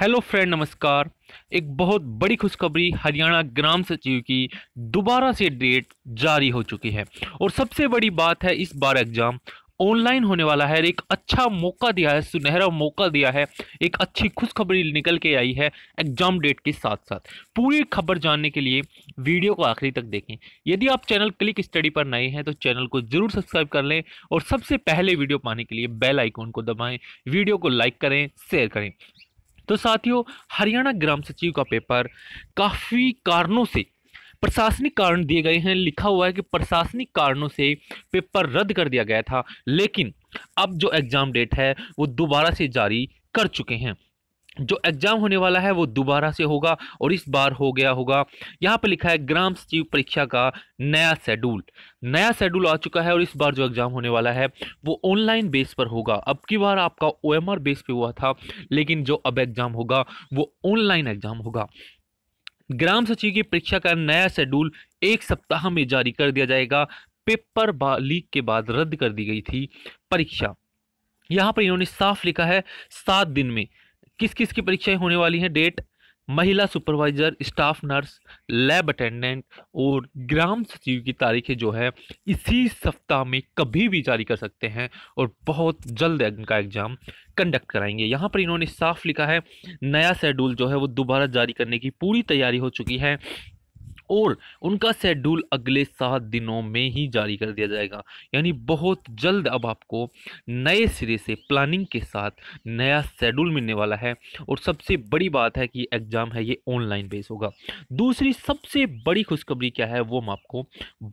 hello friend नमस्कार एक बहुत बड़ी खुशखबरी हरियाणा ग्राम सचिव की दोबारा से डेट जारी हो चुकी है और सबसे बड़ी बात है इस बार एग्ज़ाम ऑनलाइन होने वाला है एक अच्छा मौका दिया है सुनहरा मौका दिया है एक अच्छी खुशखबरी निकल के आई है एग्जाम डेट के साथ साथ पूरी खबर जानने के लिए वीडियो को आखिरी तक देखें यदि आप चैनल क्लिक स्टडी पर नए हैं तो चैनल को ज़रूर सब्सक्राइब कर लें और सबसे पहले वीडियो पाने के लिए बेल आइकॉन को दबाएं वीडियो को लाइक करें शेयर करें तो साथियों हरियाणा ग्राम सचिव का पेपर काफ़ी कारणों से प्रशासनिक कारण दिए गए हैं लिखा हुआ है कि प्रशासनिक कारणों से पेपर रद्द कर दिया गया था लेकिन अब जो एग्ज़ाम डेट है वो दोबारा से जारी कर चुके हैं जो एग्ज़ाम होने वाला है वो दोबारा से होगा और इस बार हो गया होगा यहाँ पर लिखा है ग्राम सचिव परीक्षा का नया शेड्यूल नया शेड्यूल आ चुका है और इस बार जो एग्ज़ाम होने वाला है वो ऑनलाइन बेस पर होगा अब की बार आपका ओ बेस पे हुआ था लेकिन जो अब एग्ज़ाम होगा वो ऑनलाइन एग्ज़ाम होगा ग्राम सचिव की परीक्षा का नया शेड्यूल एक सप्ताह में जारी कर दिया जाएगा पेपर लीक के बाद रद्द कर दी गई थी परीक्षा यहाँ पर इन्होंने साफ लिखा है सात दिन में किस किस की परीक्षाएं होने वाली हैं डेट महिला supervisor staff nurse lab attendant और ग्राम सचिव की तारीखें जो है इसी सप्ताह में कभी भी जारी कर सकते हैं और बहुत जल्द इनका एग्ज़ाम कंडक्ट कराएंगे यहाँ पर इन्होंने साफ लिखा है नया शेड्यूल जो है वो दोबारा जारी करने की पूरी तैयारी हो चुकी है और उनका शेड्यूल अगले सात दिनों में ही जारी कर दिया जाएगा यानी बहुत जल्द अब आपको नए सिरे से प्लानिंग के साथ नया शेड्यूल मिलने वाला है और सबसे बड़ी बात है कि एग्ज़ाम है ये ऑनलाइन बेस होगा दूसरी सबसे बड़ी खुशखबरी क्या है वो मैं आपको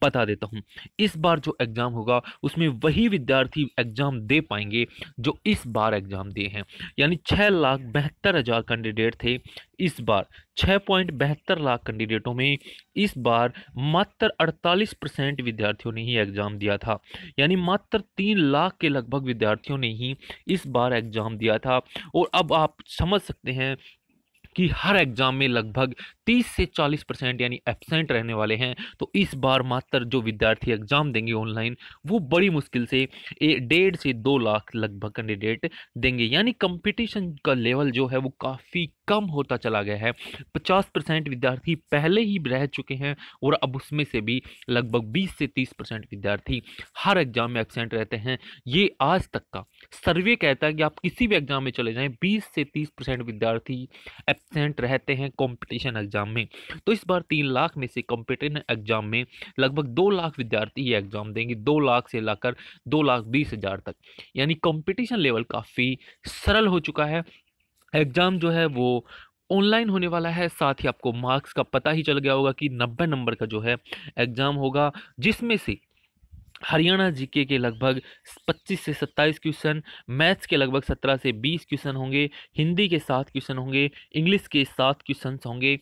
बता देता हूँ इस बार जो एग्ज़ाम होगा उसमें वही विद्यार्थी एग्ज़ाम दे पाएंगे जो इस बार एग्ज़ाम दिए हैं यानी छः लाख बहत्तर हज़ार कैंडिडेट थे इस बार छः पॉइंट बहत्तर लाख कैंडिडेटों में इस बार मात्र 48 परसेंट विद्यार्थियों ने ही एग्ज़ाम दिया था यानी मात्र तीन लाख के लगभग विद्यार्थियों ने ही इस बार एग्ज़ाम दिया था और अब आप समझ सकते हैं कि हर एग्ज़ाम में लगभग 30 से 40 परसेंट यानी एबसेंट रहने वाले हैं तो इस बार मात्र जो विद्यार्थी एग्ज़ाम देंगे ऑनलाइन वो बड़ी मुश्किल से डेढ़ से दो लाख लगभग कैंडिडेट देंगे यानी कंपटीशन का लेवल जो है वो काफ़ी कम होता चला गया है 50 परसेंट विद्यार्थी पहले ही रह चुके हैं और अब उसमें से भी लगभग 20 से 30 परसेंट विद्यार्थी हर एग्ज़ाम में एबसेंट रहते हैं ये आज तक का सर्वे कहता है कि आप किसी भी एग्ज़ाम में चले जाएं 20 से 30 परसेंट विद्यार्थी एबसेंट रहते हैं कंपटीशन एग्जाम में तो इस बार तीन लाख में से कंपटीशन एग्जाम में लगभग दो लाख विद्यार्थी ये एग्जाम देंगे दो लाख से लाकर दो लाख बीस हज़ार तक यानी कंपटीशन लेवल काफ़ी सरल हो चुका है एग्ज़ाम जो है वो ऑनलाइन होने वाला है साथ ही आपको मार्क्स का पता ही चल गया होगा कि नब्बे नंबर का जो है एग्ज़ाम होगा जिसमें से हरियाणा जीके के लगभग 25 से 27 क्वेश्चन मैथ्स के लगभग 17 से 20 क्वेश्चन होंगे हिंदी के सात क्वेश्चन होंगे इंग्लिश के सात क्वेश्चन होंगे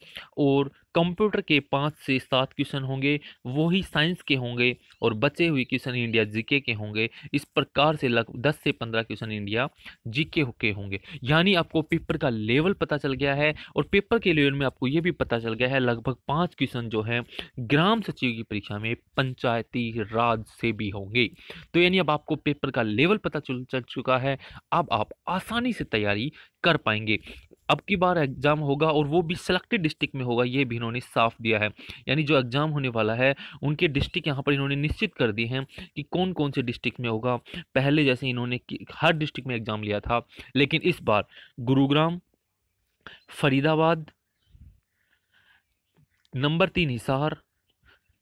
और कंप्यूटर के पाँच से सात क्वेश्चन होंगे वही साइंस के होंगे और बचे हुए क्वेश्चन इंडिया जीके के होंगे इस प्रकार से लग दस से पंद्रह क्वेश्चन इंडिया जीके के होंगे यानी आपको पेपर का लेवल पता चल गया है और पेपर के लेवल में आपको ये भी पता चल गया है लगभग पाँच क्वेश्चन जो है ग्राम सचिव की परीक्षा में पंचायती राज से भी होंगे तो यानी अब आपको पेपर का लेवल पता चल चल चुका है अब आप आसानी से तैयारी कर पाएंगे अब की बार एग्जाम होगा और वो भी सिलेक्टेड डिस्ट्रिक्ट में होगा ये भी इन्होंने साफ दिया है यानी जो एग्ज़ाम होने वाला है उनके डिस्ट्रिक्ट यहाँ पर इन्होंने निश्चित कर दिए हैं कि कौन कौन से डिस्ट्रिक्ट में होगा पहले जैसे इन्होंने हर डिस्ट्रिक्ट में एग्ज़ाम लिया था लेकिन इस बार गुरुग्राम फरीदाबाद नंबर तीन हिसार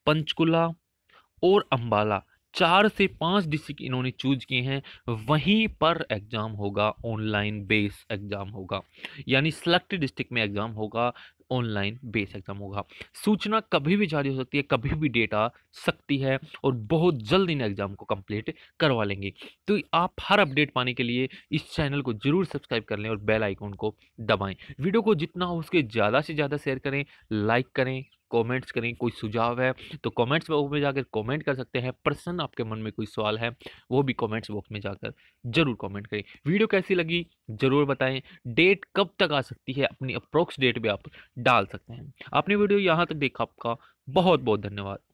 पंचकुला और अम्बाला चार से पाँच डिस्ट्रिक्ट इन्होंने चूज किए हैं वहीं पर एग्ज़ाम होगा ऑनलाइन बेस एग्ज़ाम होगा यानी सिलेक्टेड डिस्ट्रिक्ट में एग्ज़ाम होगा ऑनलाइन बेस एग्जाम होगा सूचना कभी भी जारी हो सकती है कभी भी डेट आ सकती है और बहुत जल्द इन एग्जाम को कंप्लीट करवा लेंगे तो आप हर अपडेट पाने के लिए इस चैनल को जरूर सब्सक्राइब कर लें और बेल आइकॉन को दबाएं वीडियो को जितना हो उसके ज़्यादा से ज़्यादा शेयर करें लाइक करें कमेंट्स करें कोई सुझाव है तो कमेंट्स बॉक्स में जाकर कमेंट कर सकते हैं पर्सन आपके मन में कोई सवाल है वो भी कमेंट्स बॉक्स में जाकर ज़रूर कमेंट करें वीडियो कैसी लगी ज़रूर बताएं डेट कब तक आ सकती है अपनी अप्रोक्स डेट भी आप डाल सकते हैं आपने वीडियो यहाँ तक देखा आपका बहुत बहुत धन्यवाद